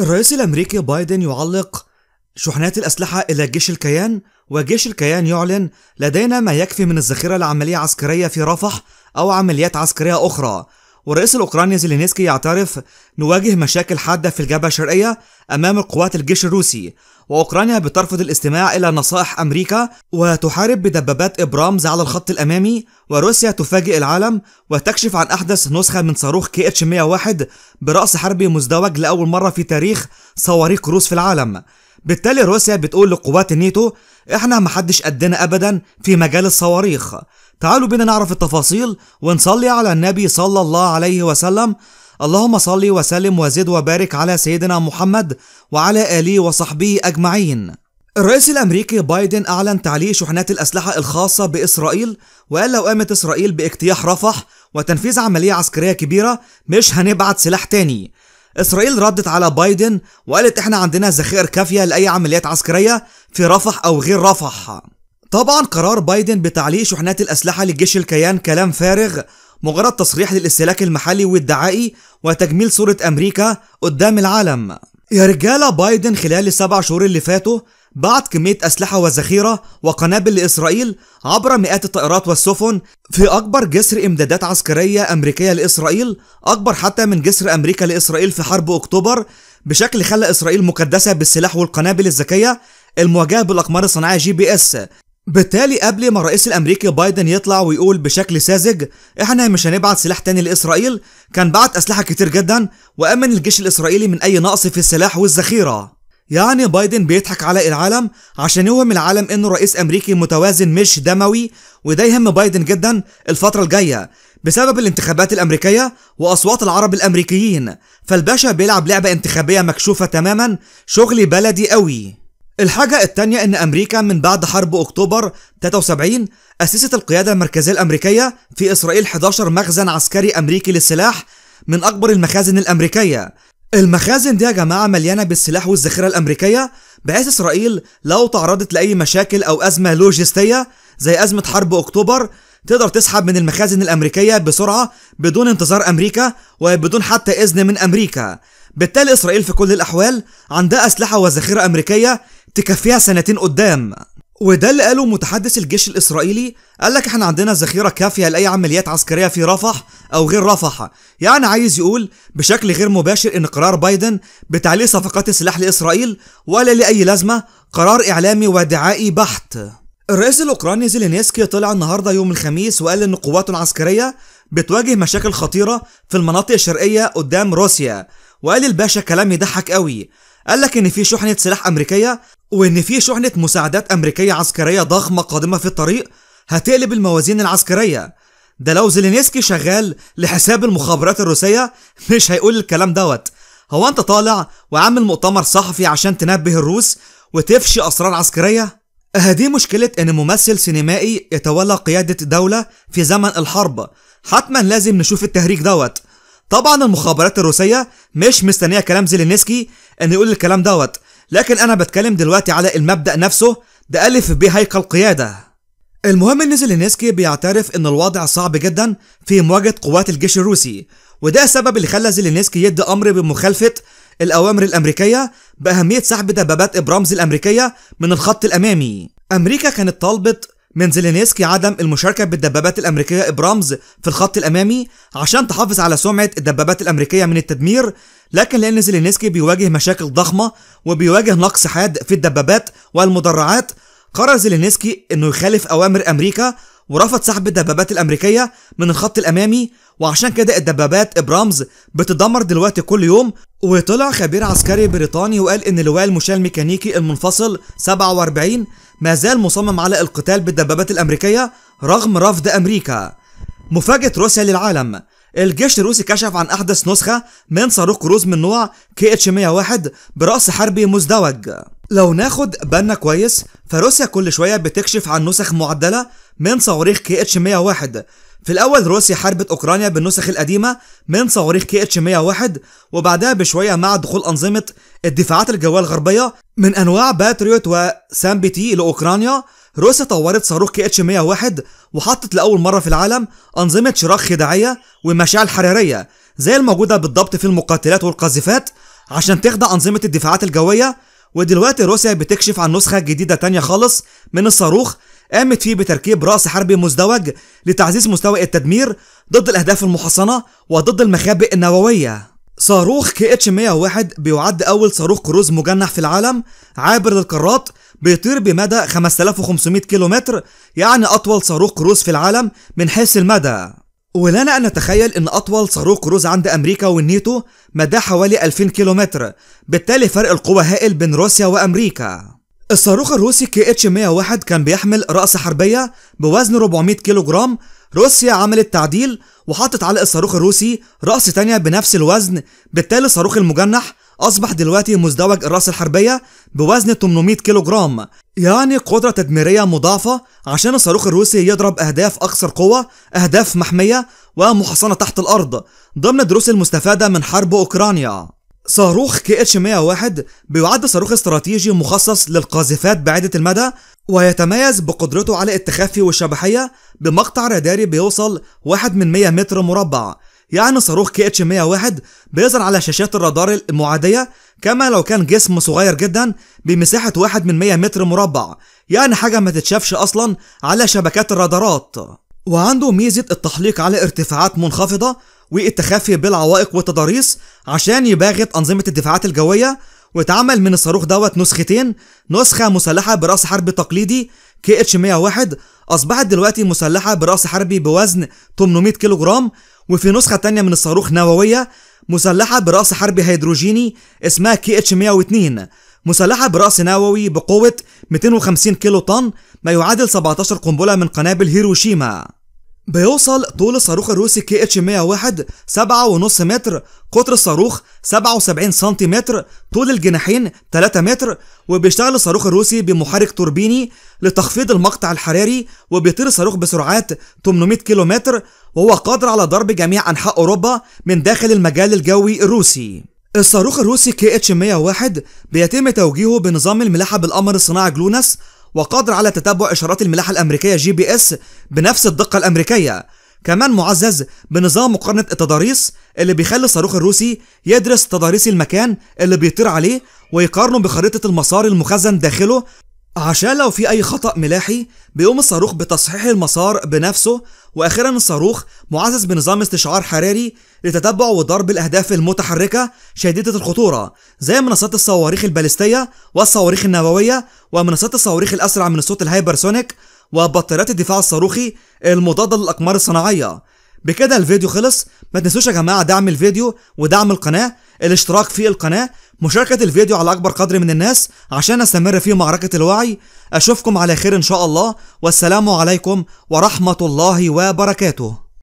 الرئيس الأمريكي بايدن يعلق شحنات الأسلحة إلى جيش الكيان وجيش الكيان يعلن لدينا ما يكفي من الذخيرة لعملية عسكرية في رفح أو عمليات عسكرية أخرى والرئيس الأوكراني زيلينسكي يعترف نواجه مشاكل حادة في الجبهة الشرقية أمام قوات الجيش الروسي وأوكرانيا بترفض الاستماع إلى نصائح أمريكا وتحارب بدبابات إبرامز على الخط الأمامي وروسيا تفاجئ العالم وتكشف عن أحدث نسخة من صاروخ كي اتش 101 برأس حربي مزدوج لأول مرة في تاريخ صواريخ روس في العالم بالتالي روسيا بتقول لقوات النيتو احنا محدش قدنا ابدا في مجال الصواريخ تعالوا بينا نعرف التفاصيل ونصلي على النبي صلى الله عليه وسلم اللهم صل وسلم وزد وبارك على سيدنا محمد وعلى اله وصحبه اجمعين الرئيس الامريكي بايدن اعلن تعليق شحنات الاسلحه الخاصه باسرائيل وقال لو قامت اسرائيل باجتياح رفح وتنفيذ عمليه عسكريه كبيره مش هنبعت سلاح تاني إسرائيل ردت على بايدن وقالت إحنا عندنا ذخائر كافية لأي عمليات عسكرية في رفح أو غير رفح طبعا قرار بايدن بتعليق شحنات الأسلحة لجيش الكيان كلام فارغ مجرد تصريح للاستهلاك المحلي والدعائي وتجميل صورة أمريكا قدام العالم يا رجالة بايدن خلال السبع شهور اللي فاتوا بعت كمية أسلحة وذخيرة وقنابل لإسرائيل عبر مئات الطائرات والسفن في أكبر جسر إمدادات عسكرية أمريكية لإسرائيل أكبر حتى من جسر أمريكا لإسرائيل في حرب أكتوبر بشكل خلى إسرائيل مكدسة بالسلاح والقنابل الذكية المواجهة بالأقمار الصناعية جي بي إس بالتالي قبل ما الرئيس الامريكي بايدن يطلع ويقول بشكل ساذج احنا مش هنبعت سلاح تاني لاسرائيل كان بعت اسلحه كتير جدا وامن الجيش الاسرائيلي من اي نقص في السلاح والذخيره يعني بايدن بيضحك على العالم عشان يوهم العالم انه رئيس امريكي متوازن مش دموي وده يهم بايدن جدا الفترة الجاية بسبب الانتخابات الامريكية واصوات العرب الامريكيين فالباشا بيلعب لعبة انتخابية مكشوفة تماما شغل بلدي قوي الحاجة التانية إن أمريكا من بعد حرب أكتوبر 73 أسست القيادة المركزية الأمريكية في إسرائيل 11 مخزن عسكري أمريكي للسلاح من أكبر المخازن الأمريكية المخازن دي يا جماعة مليانة بالسلاح والذخيرة الأمريكية بحيث إسرائيل لو تعرضت لأي مشاكل أو أزمة لوجستية زي أزمة حرب أكتوبر تقدر تسحب من المخازن الأمريكية بسرعة بدون انتظار أمريكا وبدون حتى إذن من أمريكا بالتالي إسرائيل في كل الأحوال عندها أسلحة وذخيرة أمريكية تكفيها سنتين قدام وده اللي قاله متحدث الجيش الاسرائيلي قال لك احنا عندنا ذخيره كافيه لاي عمليات عسكريه في رفح او غير رفح يعني عايز يقول بشكل غير مباشر ان قرار بايدن بتعليق صفقات السلاح لاسرائيل ولا لاي لازمه قرار اعلامي ودعائي بحت الرئيس الاوكراني زيلينسكي طلع النهارده يوم الخميس وقال ان قواته العسكريه بتواجه مشاكل خطيره في المناطق الشرقيه قدام روسيا وقال الباشا كلام يضحك قوي قال لك ان في شحنه سلاح امريكيه وإن في شحنة مساعدات أمريكية عسكرية ضخمة قادمة في الطريق هتقلب الموازين العسكرية ده لو زيلينسكي شغال لحساب المخابرات الروسية مش هيقول الكلام دوت هو أنت طالع وعامل مؤتمر صحفي عشان تنبه الروس وتفشي أسرار عسكرية؟ هدي أه، مشكلة إن ممثل سينمائي يتولى قيادة دولة في زمن الحرب حتما لازم نشوف التهريج دوت طبعا المخابرات الروسية مش مستنية كلام زيلينسكي إن يقول الكلام دوت لكن انا بتكلم دلوقتي على المبدا نفسه ده الف ب هيكل قياده المهم ان زيلينسكي بيعترف ان الوضع صعب جدا في مواجهه قوات الجيش الروسي وده السبب اللي خلى زيلينسكي يدي امر بمخالفه الاوامر الامريكيه باهميه سحب دبابات ابرامز الامريكيه من الخط الامامي امريكا كانت طالبه من زيلينسكي عدم المشاركة بالدبابات الأمريكية إبرامز في الخط الأمامي عشان تحافظ على سمعة الدبابات الأمريكية من التدمير لكن لأن زيلينسكي بيواجه مشاكل ضخمة وبيواجه نقص حاد في الدبابات والمدرعات قرر زيلينسكي أنه يخالف أوامر أمريكا ورفض سحب الدبابات الأمريكية من الخط الأمامي وعشان كده الدبابات إبرامز بتدمر دلوقتي كل يوم وطلع خبير عسكري بريطاني وقال إن اللواء المشاة الميكانيكي المنفصل 47 ما زال مصمم على القتال بالدبابات الأمريكية رغم رفض أمريكا مفاجأة روسيا للعالم الجيش الروسي كشف عن أحدث نسخة من صاروخ كروز من نوع كي اتش 101 برأس حربي مزدوج لو ناخد بالنا كويس فروسيا كل شوية بتكشف عن نسخ معدلة من صواريخ كي اتش 101 في الأول روسيا حاربت أوكرانيا بالنسخ القديمة من صواريخ كي اتش 101 وبعدها بشوية مع دخول أنظمة الدفاعات الجوية الغربية من أنواع باتريوت وسام بي تي لأوكرانيا روسيا طورت صاروخ كي اتش 101 وحطت لأول مرة في العالم أنظمة شراخ خداعية ومشاعل حرارية زي الموجودة بالضبط في المقاتلات والقاذفات عشان تخدع أنظمة الدفاعات الجوية ودلوقتي روسيا بتكشف عن نسخة جديدة تانية خالص من الصاروخ قامت فيه بتركيب رأس حربي مزدوج لتعزيز مستوى التدمير ضد الأهداف المحصنة وضد المخابئ النووية صاروخ كي اتش 101 بيعد أول صاروخ كروز مجنح في العالم عابر للقارات بيطير بمدى 5500 كيلومتر يعني أطول صاروخ كروز في العالم من حيث المدى ولنا أن نتخيل أن أطول صاروخ كروز عند أمريكا والنيتو مداه حوالي 2000 كيلومتر بالتالي فرق القوة هائل بين روسيا وأمريكا الصاروخ الروسي كي اتش 101 كان بيحمل رأس حربية بوزن 400 كيلو جرام روسيا عملت تعديل وحطت على الصاروخ الروسي رأس تانية بنفس الوزن بالتالي الصاروخ المجنح أصبح دلوقتي مزدوج الرأس الحربية بوزن 800 كيلو جرام يعني قدرة تدميرية مضاعفة عشان الصاروخ الروسي يضرب أهداف أكثر قوة أهداف محمية ومحصنة تحت الأرض ضمن الدروس المستفادة من حرب أوكرانيا صاروخ كي اتش 101 بيعد صاروخ استراتيجي مخصص للقاذفات بعيدة المدى ويتميز بقدرته على التخفي والشبحية بمقطع راداري بيوصل 1 من 100 متر مربع يعني صاروخ كي اتش 101 بيظهر على شاشات الرادار المعادية كما لو كان جسم صغير جدا بمساحة 1 من 100 متر مربع يعني حاجة ما تتشافش أصلا على شبكات الرادارات وعنده ميزة التحليق على ارتفاعات منخفضة والتخفي بالعوائق والتضاريس عشان يباغت أنظمة الدفاعات الجوية واتعمل من الصاروخ دوت نسختين نسخة مسلحة برأس حرب تقليدي كي اتش 101 أصبحت دلوقتي مسلحة برأس حربي بوزن 800 كيلو جرام وفي نسخة تانية من الصاروخ نووية مسلحة برأس حربي هيدروجيني اسمها كي اتش 102 مسلحة برأس نووي بقوة 250 كيلو طن ما يعادل 17 قنبلة من قنابل هيروشيما بيوصل طول الصاروخ الروسي كي اتش 101 7.5 متر قطر الصاروخ 77 سنتيمتر طول الجناحين 3 متر وبيشتغل الصاروخ الروسي بمحرك توربيني لتخفيض المقطع الحراري وبيطير الصاروخ بسرعات 800 كيلومتر وهو قادر على ضرب جميع أنحاء أوروبا من داخل المجال الجوي الروسي الصاروخ الروسي كي اتش 101 بيتم توجيهه بنظام الملاحة بالقمر الصناعي جلوناس وقادر على تتبع إشارات الملاحة الأمريكية جي بي إس بنفس الدقة الأمريكية كمان معزز بنظام مقارنة التضاريس اللي بيخلي الصاروخ الروسي يدرس تضاريس المكان اللي بيطير عليه ويقارنه بخريطة المسار المخزن داخله عشان لو في أي خطأ ملاحي بيقوم الصاروخ بتصحيح المسار بنفسه وأخيرا الصاروخ معزز بنظام استشعار حراري لتتبع وضرب الأهداف المتحركة شديدة الخطورة زي منصات الصواريخ البالستية والصواريخ النووية ومنصات الصواريخ الأسرع من الصوت الهايبرسونيك وبطاريات الدفاع الصاروخي المضادة للأقمار الصناعية بكده الفيديو خلص ما تنسوش يا جماعة دعم الفيديو ودعم القناة الاشتراك في القناة مشاركة الفيديو على أكبر قدر من الناس عشان أستمر في معركة الوعي أشوفكم على خير إن شاء الله والسلام عليكم ورحمة الله وبركاته